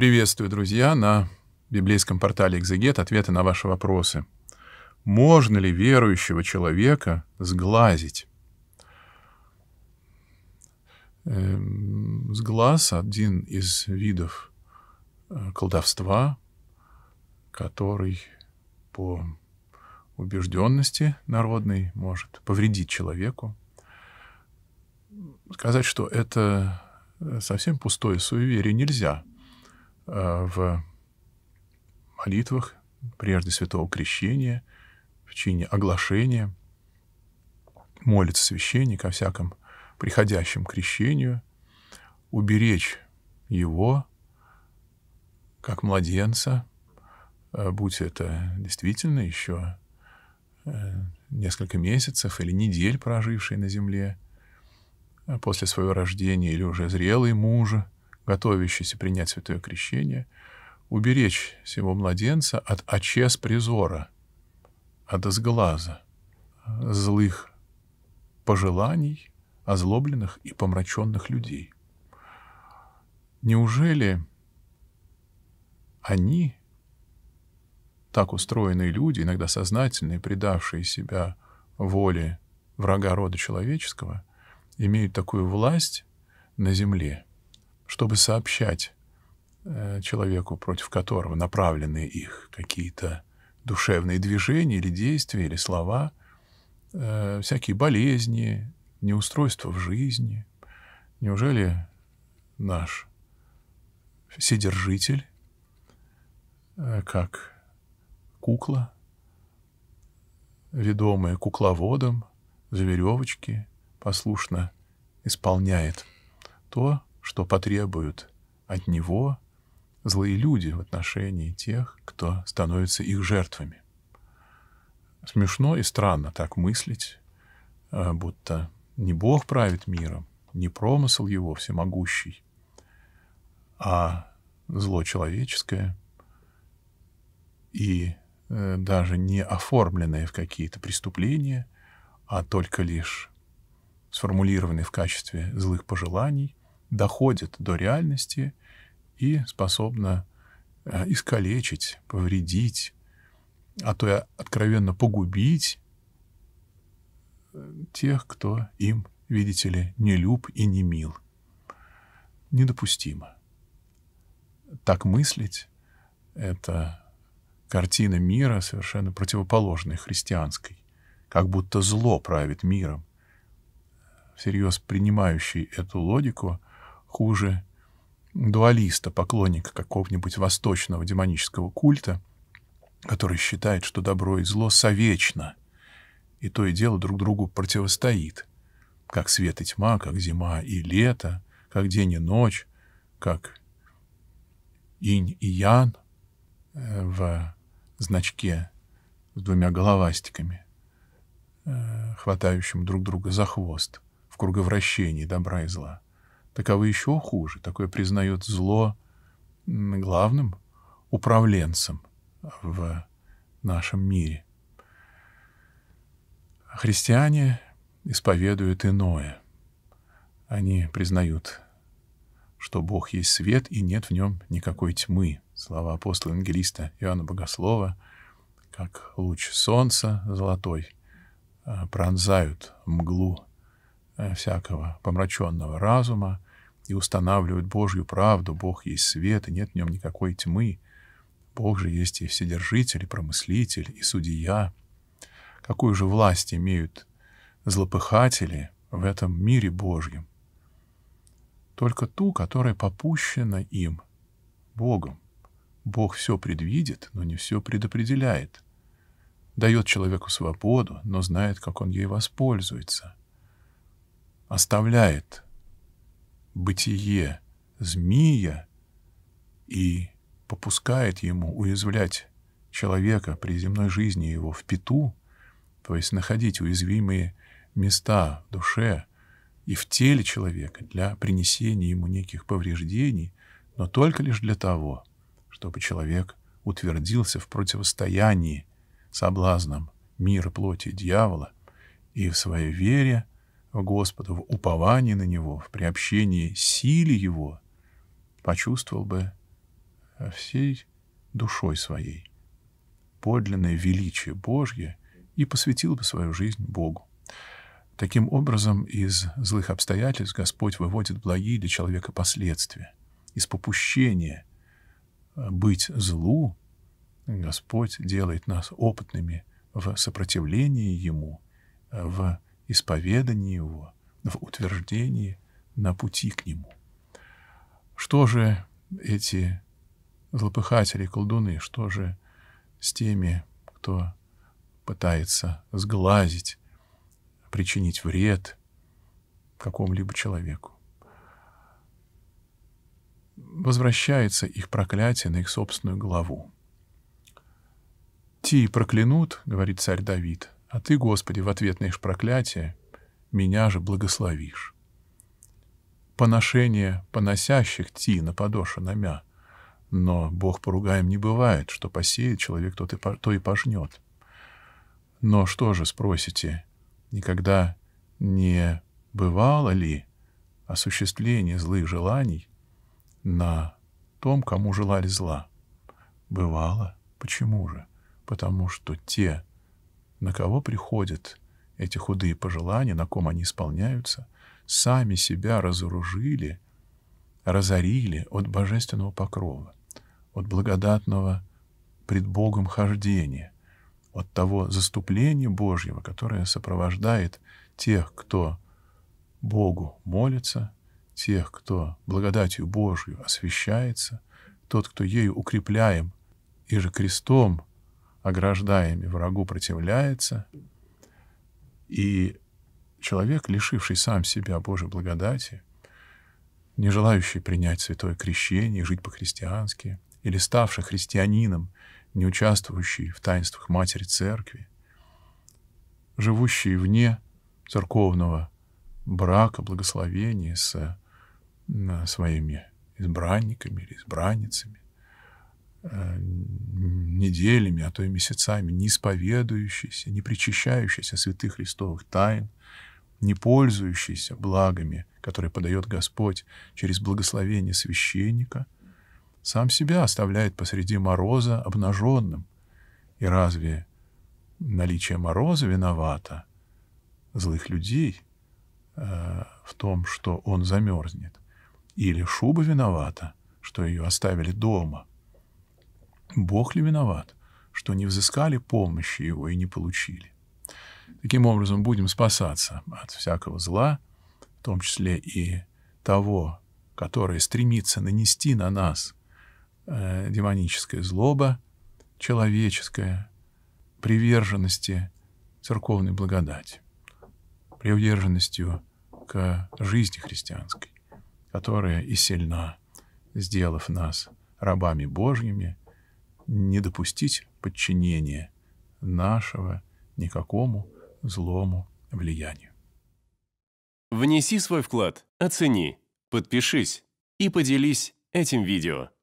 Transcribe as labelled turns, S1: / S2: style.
S1: Приветствую, друзья, на библейском портале «Экзегет» ответы на ваши вопросы. Можно ли верующего человека сглазить? Эм, сглаз — один из видов э, колдовства, который по убежденности народной может повредить человеку. Сказать, что это э, совсем пустое суеверие нельзя — Э, в молитвах прежде святого крещения, в чине оглашения, молится священник о всяком приходящем крещению, уберечь его, как младенца, э, будь это действительно еще э, несколько месяцев или недель проживший на земле а после своего рождения, или уже зрелый мужа, готовящийся принять святое крещение, уберечь всего младенца от очес призора, от сглаза, злых пожеланий, озлобленных и помраченных людей. Неужели они, так устроенные люди, иногда сознательные, предавшие себя воле врага рода человеческого, имеют такую власть на земле – чтобы сообщать э, человеку, против которого направлены их какие-то душевные движения или действия, или слова, э, всякие болезни, неустройства в жизни. Неужели наш Вседержитель, э, как кукла, ведомая кукловодом, за веревочки, послушно исполняет то, что потребуют от него злые люди в отношении тех, кто становится их жертвами. Смешно и странно так мыслить, э, будто не Бог правит миром, не промысл его всемогущий, а зло человеческое и э, даже не оформленное в какие-то преступления, а только лишь сформулированные в качестве злых пожеланий, доходит до реальности и способна э, искалечить, повредить, а то и откровенно погубить э, тех, кто им, видите ли, не люб и не мил. Недопустимо. Так мыслить — это картина мира, совершенно противоположной христианской, как будто зло правит миром. Всерьез принимающий эту логику — хуже дуалиста, поклонника какого-нибудь восточного демонического культа, который считает, что добро и зло совечно, и то и дело друг другу противостоит, как свет и тьма, как зима и лето, как день и ночь, как инь и ян э, в значке с двумя головастиками, э, хватающим друг друга за хвост в круговращении добра и зла. Таковы еще хуже. Такое признает зло главным управленцем в нашем мире. Христиане исповедуют иное. Они признают, что Бог есть свет и нет в нем никакой тьмы. Слова апостола-евангелиста Иоанна Богослова, как луч солнца золотой, э, пронзают мглу э, всякого помраченного разума, и устанавливают Божью правду. Бог есть свет, и нет в нем никакой тьмы. Бог же есть и вседержитель, и промыслитель, и судья. Какую же власть имеют злопыхатели в этом мире Божьем? Только ту, которая попущена им, Богом. Бог все предвидит, но не все предопределяет. Дает человеку свободу, но знает, как он ей воспользуется. Оставляет бытие змея и попускает ему уязвлять человека при земной жизни его в пету, то есть находить уязвимые места в душе и в теле человека для принесения ему неких повреждений, но только лишь для того, чтобы человек утвердился в противостоянии соблазнам мира, плоти дьявола и в своей вере Господа в уповании на Него, в приобщении силе Его, почувствовал бы э, всей душой своей подлинное величие Божье и посвятил бы свою жизнь Богу. Таким образом, из злых обстоятельств Господь выводит благие для человека последствия. Из попущения э, быть злу Господь делает нас опытными в сопротивлении Ему, э, в исповедании его, в утверждении на пути к нему. Что же эти злопыхатели, колдуны, что же с теми, кто пытается сглазить, причинить вред какому-либо человеку? Возвращается их проклятие на их собственную главу. «Ти проклянут, — говорит царь Давид, — а ты, Господи, в ответ на их проклятие меня же благословишь. Поношение поносящих ти на подоша на мя, но Бог поругаем не бывает, что посеет человек, тот и, то и пожнет. Но что же, спросите, никогда не бывало ли осуществление злых желаний на том, кому желали зла? Бывало. Почему же? Потому что те, на кого приходят эти худые пожелания, на ком они исполняются, сами себя разоружили, разорили от божественного покрова, от благодатного пред Богом хождения, от того заступления Божьего, которое сопровождает тех, кто Богу молится, тех, кто благодатью Божью освящается, тот, кто ею укрепляем и же крестом ограждаемый врагу противляется, и человек, лишивший сам себя Божьей благодати, не желающий принять святое крещение, жить по-христиански, или ставший христианином, не участвующий в таинствах Матери Церкви, живущий вне церковного брака, благословения с э, своими избранниками или избранницами, Э, неделями, а то и месяцами, не исповедующийся, не причащающийся святых христовых тайн, не пользующийся благами, которые подает Господь через благословение священника, сам себя оставляет посреди мороза обнаженным. И разве наличие мороза виновато злых людей э, в том, что он замерзнет? Или шуба виновата, что ее оставили дома – Бог ли виноват, что не взыскали помощи его и не получили? Таким образом, будем спасаться от всякого зла, в том числе и того, которое стремится нанести на нас э, демоническая злоба, человеческая, приверженности церковной благодати, приверженностью к жизни христианской, которая и сильна, сделав нас рабами Божьими не допустить подчинения нашего никакому злому влиянию. Внеси свой вклад, оцени, подпишись и поделись этим видео.